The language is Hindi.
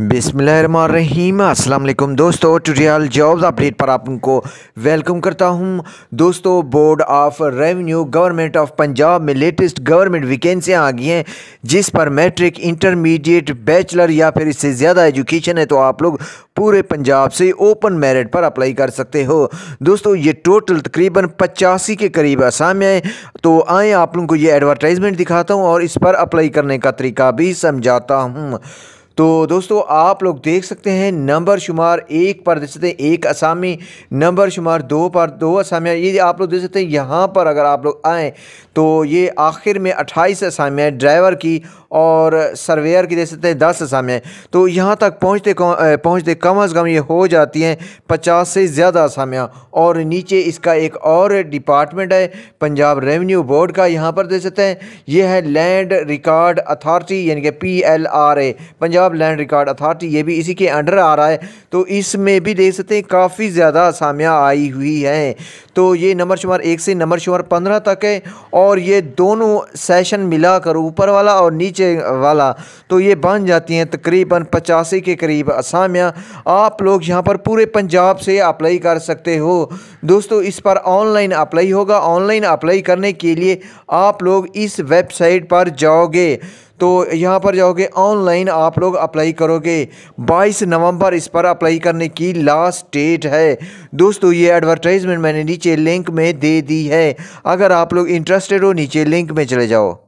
बिसमीम अल्लाम दोस्तों ट्यूटोरियल जॉब्स अपडेट पर आपको वेलकम करता हूं दोस्तों board of revenue government of Punjab में लेटेस्ट गवर्नमेंट वैकेंसियां आ गई हैं जिस पर मैट्रिक इंटरमीडिएट बैचलर या फिर इससे ज़्यादा एजुकेशन है तो आप लोग पूरे पंजाब से ओपन मेरिट पर अप्लाई कर सकते हो दोस्तों ये टोटल तकरीबन पचासी के करीब आसाम है तो आएँ आप लोगों को ये एडवर्टाइजमेंट दिखाता हूँ और इस पर अप्लाई करने का तरीका भी समझाता हूँ तो दोस्तों आप लोग देख सकते हैं नंबर शुमार एक पर देख सकते हैं एक असामी नंबर शुमार दो पर दो असामियाँ ये आप लोग देख सकते हैं यहाँ पर अगर आप लोग आएँ तो ये आखिर में अट्ठाईस असामियाँ ड्राइवर की और सर्वेयर की देख सकते हैं दस असामियाँ तो यहाँ तक पहुँचते पहुँचते कम अज़ कम ये हो जाती हैं पचास से ज़्यादा असामियाँ और नीचे इसका एक और डिपार्टमेंट है पंजाब रेवन्यू बोर्ड का यहाँ पर देख सकते हैं ये है लैंड रिकॉर्ड अथॉरिटी यानी कि P L R A Punjab Punjab land record authority ये भी इसी के अंडर आ रहा है तो इसमें भी देख सकते हैं काफ़ी ज़्यादा आसामियाँ आई हुई हैं तो ये नंबर शुमार एक से नंबर शुमार पंद्रह तक है और ये दोनों सेशन मिलाकर ऊपर वाला और नीचे वाला तो ये बन जाती हैं तकरीबन पचासी के करीब असामियाँ आप लोग यहाँ पर पूरे पंजाब से अप्लाई कर सकते हो दोस्तों इस पर ऑनलाइन अप्लाई होगा ऑनलाइन अप्लाई करने के लिए आप लोग इस वेबसाइट पर जाओगे तो यहाँ पर जाओगे ऑनलाइन आप लोग अप्लाई करोगे 22 नवंबर इस पर अप्लाई करने की लास्ट डेट है दोस्तों ये एडवर्टाइजमेंट मैंने नीचे लिंक में दे दी है अगर आप लोग इंटरेस्टेड हो नीचे लिंक में चले जाओ